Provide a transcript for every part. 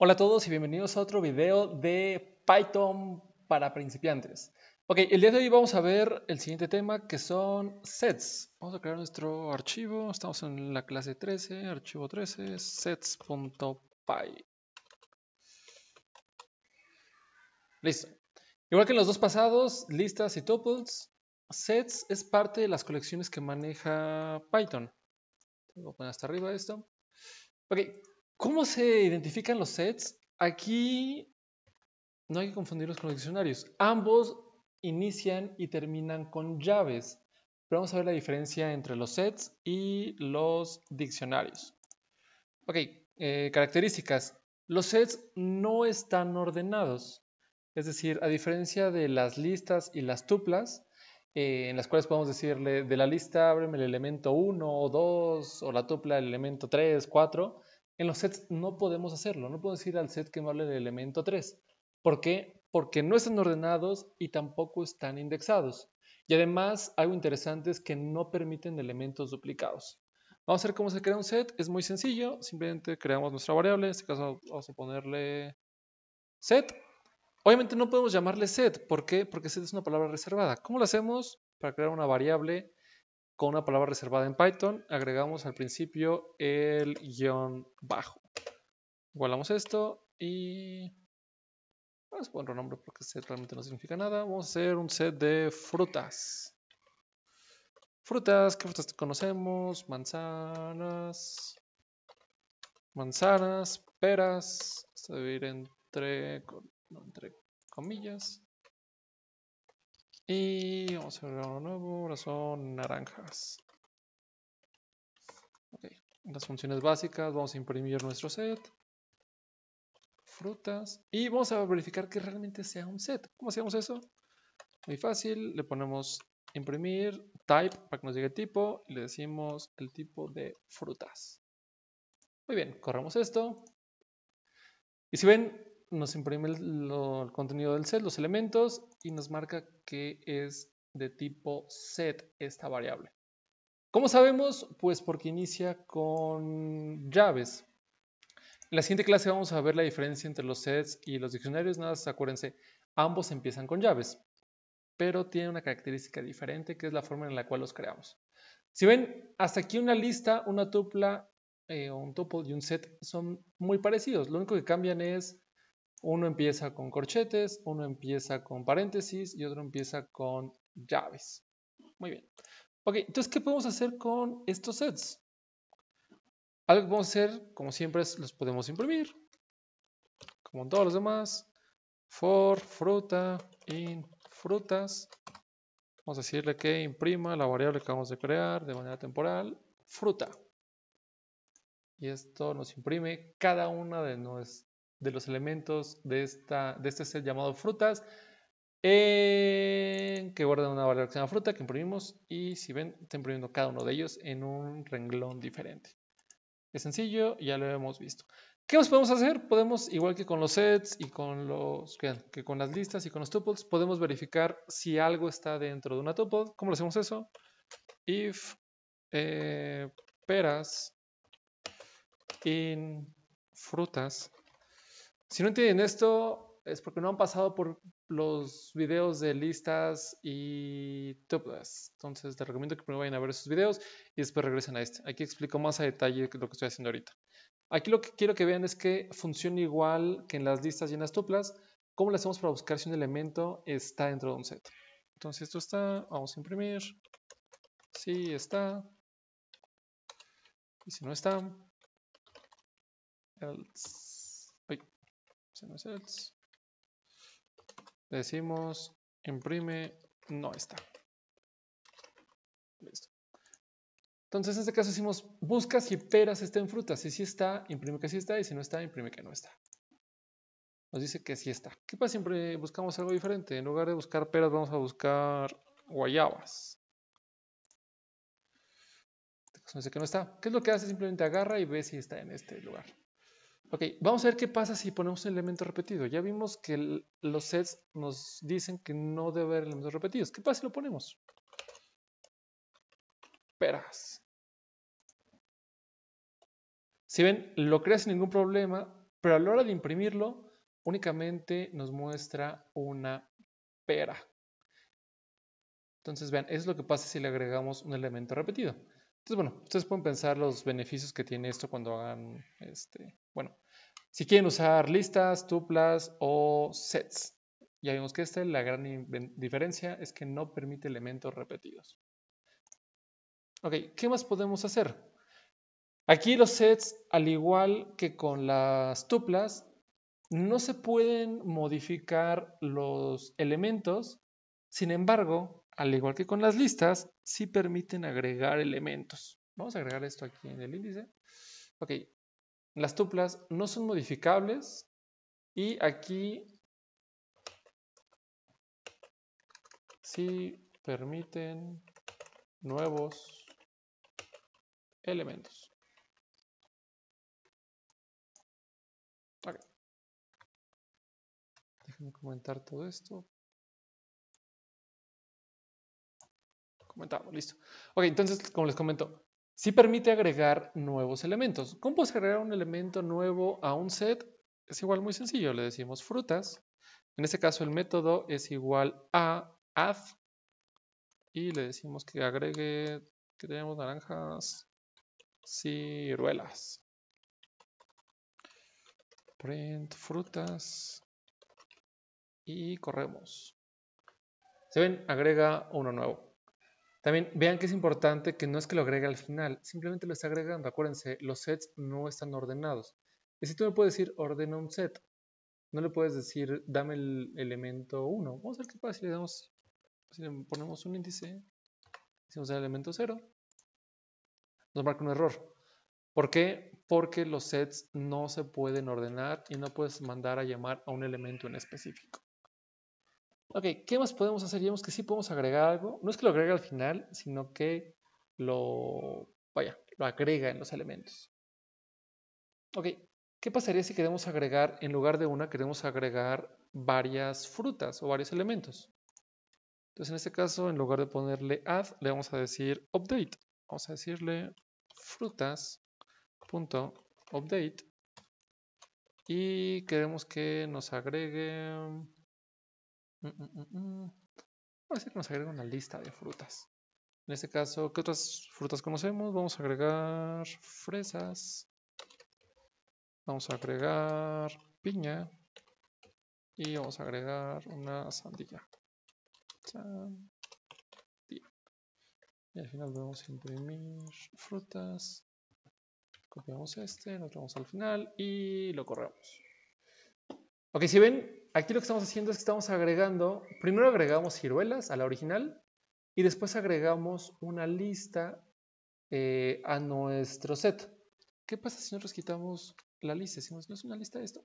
Hola a todos y bienvenidos a otro video de Python para principiantes. Ok, el día de hoy vamos a ver el siguiente tema que son sets. Vamos a crear nuestro archivo, estamos en la clase 13, archivo 13, sets.py. Listo. Igual que en los dos pasados, listas y tuples, sets es parte de las colecciones que maneja Python. Tengo a poner hasta arriba esto. Ok, ¿Cómo se identifican los sets? Aquí no hay que confundirlos con los diccionarios. Ambos inician y terminan con llaves, pero vamos a ver la diferencia entre los sets y los diccionarios. Ok, eh, características. Los sets no están ordenados, es decir, a diferencia de las listas y las tuplas, eh, en las cuales podemos decirle de la lista ábreme el elemento 1 o 2 o la tupla el elemento 3, 4, en los sets no podemos hacerlo, no podemos ir al set que no hable del elemento 3. ¿Por qué? Porque no están ordenados y tampoco están indexados. Y además, algo interesante es que no permiten elementos duplicados. Vamos a ver cómo se crea un set. Es muy sencillo. Simplemente creamos nuestra variable. En este caso vamos a ponerle set. Obviamente no podemos llamarle set. ¿Por qué? Porque set es una palabra reservada. ¿Cómo lo hacemos? Para crear una variable con una palabra reservada en Python, agregamos al principio el guión bajo. Igualamos esto y... Vamos ah, a poner un nombre porque este realmente no significa nada. Vamos a hacer un set de frutas. Frutas, ¿qué frutas conocemos? Manzanas. Manzanas, peras. Esto debe ir entre, entre comillas. Y vamos a ver uno nuevo, ahora son naranjas. Okay. Las funciones básicas, vamos a imprimir nuestro set. Frutas. Y vamos a verificar que realmente sea un set. ¿Cómo hacemos eso? Muy fácil, le ponemos imprimir type para que nos llegue el tipo y le decimos el tipo de frutas. Muy bien, Corremos esto. Y si ven, nos imprime el, contenido del set, los elementos, y nos marca que es de tipo set esta variable. ¿Cómo sabemos? Pues porque inicia con llaves. En la siguiente clase vamos a ver la diferencia entre los sets y los diccionarios. Nada, acuérdense, ambos empiezan con llaves, pero tienen una característica diferente que es la forma en la cual los creamos. Si ven, hasta aquí una lista, una tupla, eh, un tuple y un set son muy parecidos. Lo único que cambian es uno empieza con corchetes, uno empieza con paréntesis y otro empieza con llaves. Muy bien. Ok, entonces, ¿qué podemos hacer con estos sets? Algo que podemos hacer, como siempre, es los podemos imprimir. Como todos los demás. For, fruta, in, frutas. Vamos a decirle que imprima la variable que acabamos de crear de manera temporal, fruta. Y esto nos imprime cada una de nuestras de los elementos de, esta, de este set llamado frutas, que guardan una variable que se llama fruta que imprimimos y si ven, está imprimiendo cada uno de ellos en un renglón diferente. Es sencillo, ya lo hemos visto. ¿Qué nos podemos hacer? Podemos, igual que con los sets y con los que, con las listas y con los tuples, podemos verificar si algo está dentro de una tuple. ¿Cómo lo hacemos eso? If eh, peras in frutas si no entienden esto, es porque no han pasado por los videos de listas y tuplas. Entonces, te recomiendo que primero vayan a ver esos videos y después regresen a este. Aquí explico más a detalle lo que estoy haciendo ahorita. Aquí lo que quiero que vean es que funciona igual que en las listas y en las tuplas. ¿Cómo lo hacemos para buscar si un elemento está dentro de un set? Entonces esto está, vamos a imprimir. Sí, está. Y si no está, else. Decimos imprime, no está. Listo. Entonces, en este caso decimos, busca si peras está en frutas. Si sí está, imprime que sí está. Y si no está, imprime que no está. Nos dice que sí está. ¿Qué pasa siempre buscamos algo diferente? En lugar de buscar peras, vamos a buscar guayabas. Este nos dice que no está. ¿Qué es lo que hace? Simplemente agarra y ve si está en este lugar. Ok, vamos a ver qué pasa si ponemos un elemento repetido. Ya vimos que los sets nos dicen que no debe haber elementos repetidos. ¿Qué pasa si lo ponemos? Peras. Si ven, lo crea sin ningún problema, pero a la hora de imprimirlo, únicamente nos muestra una pera. Entonces, vean, es lo que pasa si le agregamos un elemento repetido. Entonces, bueno, ustedes pueden pensar los beneficios que tiene esto cuando hagan, este, bueno, si quieren usar listas, tuplas o sets. Ya vimos que esta es la gran diferencia es que no permite elementos repetidos. Ok, ¿qué más podemos hacer? Aquí los sets, al igual que con las tuplas, no se pueden modificar los elementos, sin embargo, al igual que con las listas, sí permiten agregar elementos. Vamos a agregar esto aquí en el índice. Ok, las tuplas no son modificables y aquí sí permiten nuevos elementos. Déjenme comentar todo esto comentábamos, listo. Ok, entonces, como les comento, sí permite agregar nuevos elementos. ¿Cómo puedes agregar un elemento nuevo a un set? Es igual muy sencillo, le decimos frutas. En este caso el método es igual a add y le decimos que agregue, que tenemos naranjas, ciruelas. Print frutas y corremos. Se ven, agrega uno nuevo. También vean que es importante que no es que lo agregue al final, simplemente lo está agregando. Acuérdense, los sets no están ordenados. Y si tú me puedes decir ordena un set, no le puedes decir dame el elemento 1. Vamos a ver qué pasa si le damos, si le ponemos un índice, da el elemento 0, nos marca un error. ¿Por qué? Porque los sets no se pueden ordenar y no puedes mandar a llamar a un elemento en específico. Ok, ¿qué más podemos hacer? Digamos que sí podemos agregar algo. No es que lo agregue al final, sino que lo, vaya, lo agrega en los elementos. Ok, ¿qué pasaría si queremos agregar, en lugar de una, queremos agregar varias frutas o varios elementos? Entonces, en este caso, en lugar de ponerle add, le vamos a decir update. Vamos a decirle frutas.update y queremos que nos agregue Mm, mm, mm, a que nos agrega una lista de frutas. En este caso, ¿qué otras frutas conocemos? Vamos a agregar fresas. Vamos a agregar piña. Y vamos a agregar una sandía. Y al final vamos a imprimir frutas. Copiamos este, lo traemos al final y lo corremos. Ok, si ven, aquí lo que estamos haciendo es que estamos agregando, primero agregamos ciruelas a la original y después agregamos una lista eh, a nuestro set. ¿Qué pasa si nosotros quitamos la lista? Si ¿no es una lista esto?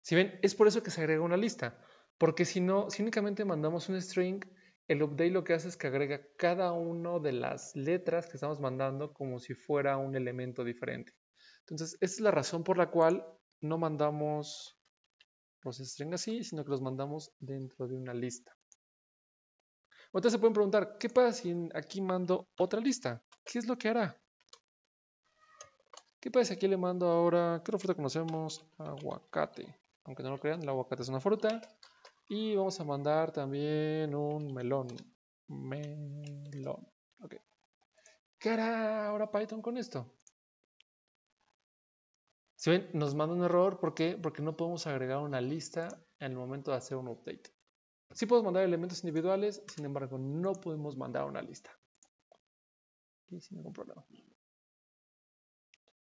Si ven, es por eso que se agrega una lista, porque si no, si únicamente mandamos un string, el update lo que hace es que agrega cada una de las letras que estamos mandando como si fuera un elemento diferente. Entonces, esta es la razón por la cual no mandamos los string así, sino que los mandamos dentro de una lista. Ustedes se pueden preguntar, ¿qué pasa si aquí mando otra lista? ¿Qué es lo que hará? ¿Qué pasa si aquí le mando ahora, qué fruta conocemos? Aguacate. Aunque no lo crean, el aguacate es una fruta. Y vamos a mandar también un melón. Melón. Ok. ¿Qué hará ahora Python con esto? Si ven, nos manda un error. ¿Por qué? Porque no podemos agregar una lista en el momento de hacer un update. Sí podemos mandar elementos individuales, sin embargo, no podemos mandar una lista. Aquí sin ningún problema.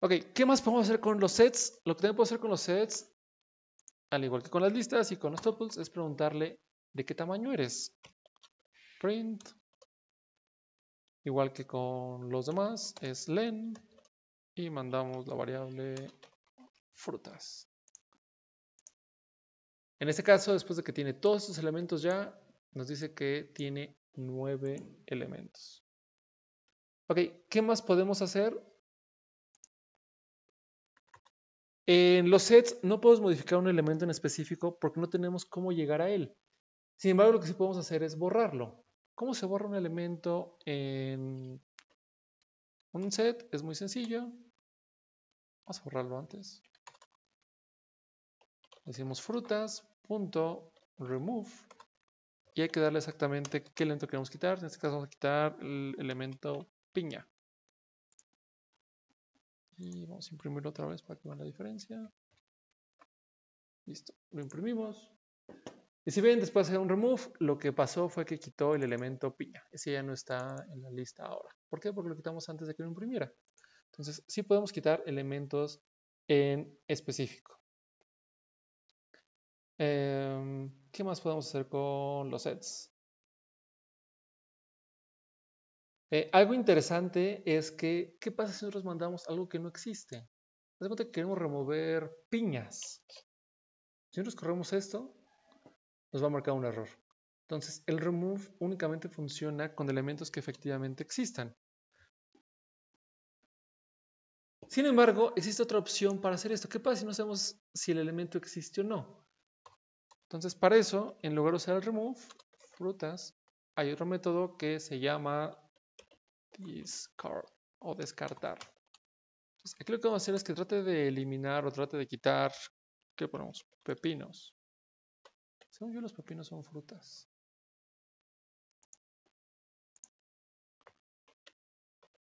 Ok, ¿qué más podemos hacer con los sets? Lo que también puedo hacer con los sets, al igual que con las listas y con los tuples, es preguntarle de qué tamaño eres. Print. Igual que con los demás, es len y mandamos la variable frutas. En este caso, después de que tiene todos estos elementos ya, nos dice que tiene nueve elementos. Ok, ¿qué más podemos hacer? En los sets no podemos modificar un elemento en específico porque no tenemos cómo llegar a él. Sin embargo, lo que sí podemos hacer es borrarlo. ¿Cómo se borra un elemento en un set es muy sencillo. Vamos a borrarlo antes. Decimos frutas.remove Y hay que darle exactamente qué elemento queremos quitar. En este caso vamos a quitar el elemento piña. Y vamos a imprimirlo otra vez para que vean la diferencia. Listo, lo imprimimos. Y si ven, después de un remove, lo que pasó fue que quitó el elemento piña. Ese ya no está en la lista ahora. ¿Por qué? Porque lo quitamos antes de que lo imprimiera. Entonces, sí podemos quitar elementos en específico. Em, ¿Qué más podemos hacer con los sets? Eh, algo interesante es que, ¿qué pasa si nosotros mandamos algo que no existe? Nos que queremos remover piñas. Si nosotros corremos esto, nos va a marcar un error. Entonces, el remove únicamente funciona con elementos que efectivamente existan. Sin embargo, existe otra opción para hacer esto. ¿Qué pasa si no sabemos si el elemento existe o no? Entonces, para eso, en lugar de usar el remove, frutas, hay otro método que se llama discard o descartar. aquí lo que vamos a hacer es que trate de eliminar o trate de quitar, ¿qué ponemos? Pepinos. Según yo, los pepinos son frutas.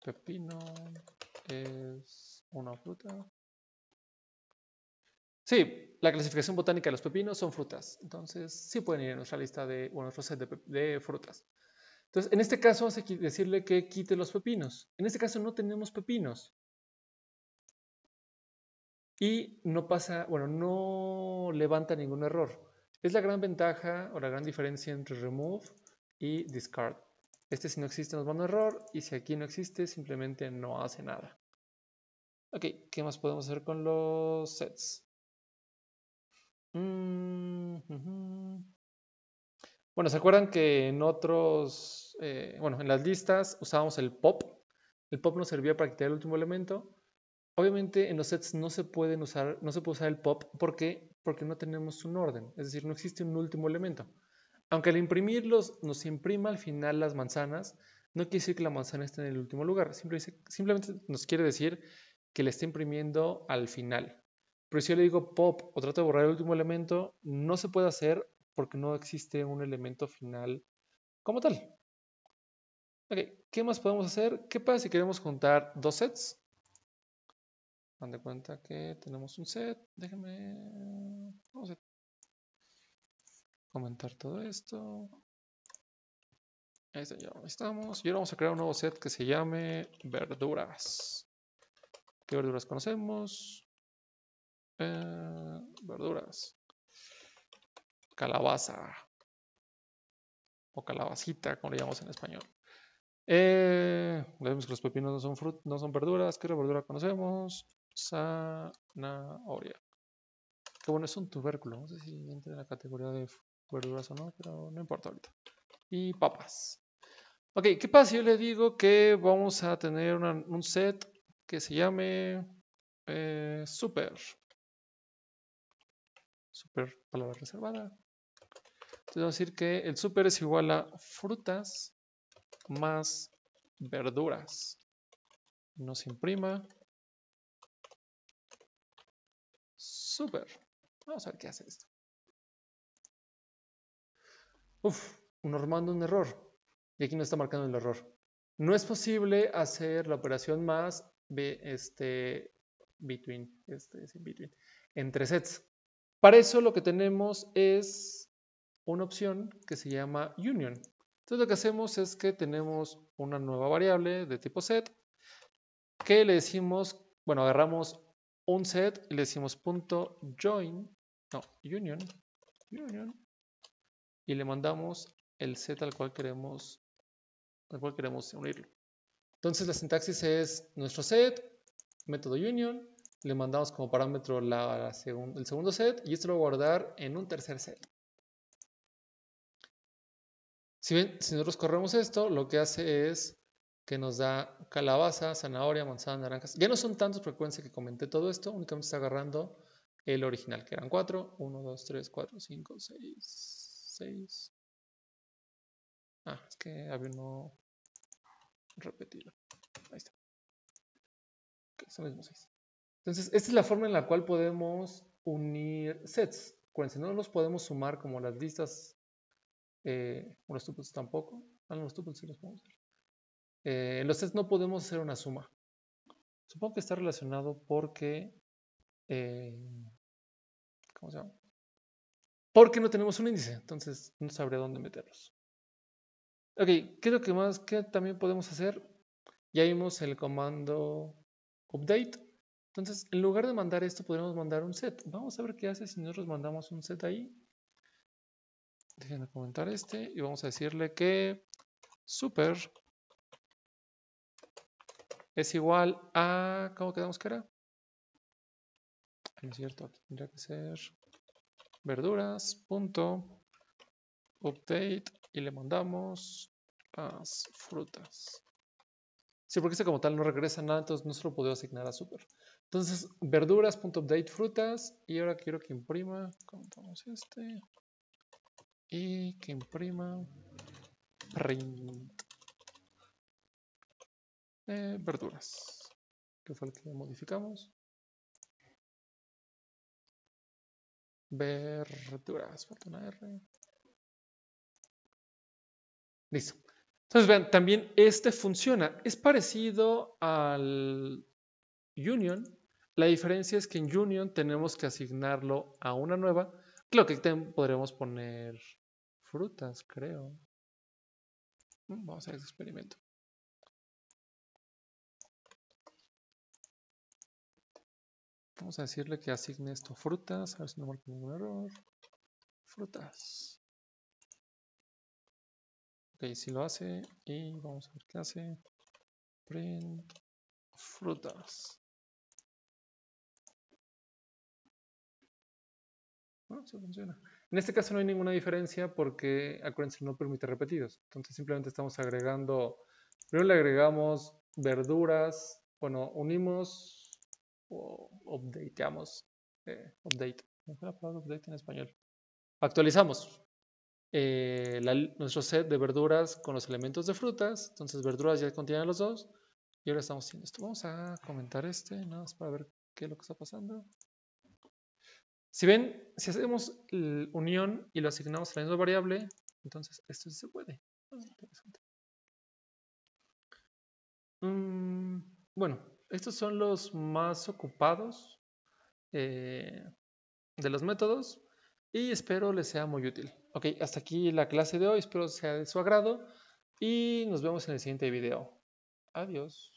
Pepino es una fruta. Sí, la clasificación botánica de los pepinos son frutas. Entonces, sí pueden ir en nuestra lista de, de, frutas. Entonces, en este caso, hace decirle que quite los pepinos. En este caso, no tenemos pepinos. Y no pasa, bueno, no levanta ningún error. Es la gran ventaja o la gran diferencia entre remove y discard. Este si no existe nos va un error y si aquí no existe simplemente no hace nada. Ok, ¿qué más podemos hacer con los sets? Mm, bueno, ¿se acuerdan que en otros, eh, bueno, en las listas usábamos el pop? El pop nos servía para quitar el último elemento. Obviamente en los sets no se pueden usar, no se puede usar el pop porque porque no tenemos un orden, es decir, no existe un último elemento. Aunque al imprimirlos nos imprima al final las manzanas, no quiere decir que la manzana esté en el último lugar, simplemente nos quiere decir que la está imprimiendo al final. Pero si yo le digo pop o trato de borrar el último elemento, no se puede hacer porque no existe un elemento final como tal. ¿qué más podemos hacer? ¿Qué pasa si queremos juntar dos sets? de cuenta que tenemos un set. Déjenme. comentar todo esto. Este, estamos. Y ahora vamos a crear un nuevo set que se llame verduras. ¿Qué verduras conocemos? Eh, verduras. Calabaza. O calabacita, como le llamamos en español. Eh, vemos que los pepinos no son, no son verduras. ¿Qué verdura conocemos? Zanahoria. Que bueno, es un tubérculo. No sé si entra en la categoría de verduras o no, pero no importa ahorita. Y papas. Ok, ¿qué pasa si yo le digo que vamos a tener un set que se llame eh, super? Super, palabra reservada. Entonces vamos a decir que el super es igual a frutas más verduras. Nos imprima Super. Vamos a ver qué hace esto. Uf, nos armando un error. Y aquí no está marcando el error. No es posible hacer la operación más de este, between, este, between, entre sets. Para eso lo que tenemos es una opción que se llama union. Entonces lo que hacemos es que tenemos una nueva variable de tipo set que le decimos, bueno, agarramos un set le decimos punto join, no, union, union, y le mandamos el set al cual queremos, al cual queremos unirlo. Entonces la sintaxis es nuestro set, método union, le mandamos como parámetro el segundo set y esto lo va a guardar en un tercer set. Si bien, si nosotros corremos esto, lo que hace es que nos da calabaza, zanahoria, manzana, naranjas. Ya no son tantos frecuencias que comenté todo esto, únicamente está agarrando el original, que eran cuatro. 1, 2, 3, 4, 5, 6, 6. Ah, es que había uno repetido. Ahí está. Ok, son mismos 6. Entonces, esta es la forma en la cual podemos unir sets. Acuérdense, no los podemos sumar como las listas, eh, los tuples tampoco. Ah, los tuples sí los podemos eh, en los test no podemos hacer una suma. Supongo que está relacionado porque... Eh, ¿Cómo se llama? Porque no tenemos un índice, entonces no sabré dónde meterlos. Ok, ¿qué es lo que más que también podemos hacer? Ya vimos el comando update. Entonces, en lugar de mandar esto, podríamos mandar un set. Vamos a ver qué hace si nosotros mandamos un set ahí. Déjenme comentar este y vamos a decirle que super es igual a, ¿cómo quedamos que era? No es cierto, aquí tendría que ser verduras, update, y le mandamos las frutas. Sí, porque este como tal no regresa nada, entonces no se lo puedo asignar a super. Entonces, verduras.update frutas. Y ahora quiero que imprima. Contamos este. Y que imprima print. Eh, verduras, que fue lo que modificamos. Verduras, falta una R. Listo. Entonces, vean, también este funciona. Es parecido al Union. La diferencia es que en Union tenemos que asignarlo a una nueva. Creo que podremos poner frutas, creo. Mm, vamos a hacer este experimento. Vamos a decirle que asigne esto frutas, a ver si no marca ningún error. Frutas. Ok, si lo hace y vamos a ver qué hace. Print frutas. Bueno, ah, eso funciona. En este caso no hay ninguna diferencia porque acuérdense no permite repetidos. Entonces simplemente estamos agregando, primero le agregamos verduras, bueno, unimos updateamos, eh, update, update en español? Actualizamos eh, nuestro set de verduras con los elementos de frutas, entonces verduras ya contienen los dos, y ahora estamos haciendo esto. Vamos a comentar este, nada más para ver qué es lo que está pasando. Si ven, si hacemos unión y lo asignamos a la misma variable, entonces esto sí se puede. Ah, mm, bueno, estos son los más ocupados eh, de los métodos y espero les sea muy útil. Ok, hasta aquí la clase de hoy, espero sea de su agrado y nos vemos en el siguiente video. Adiós.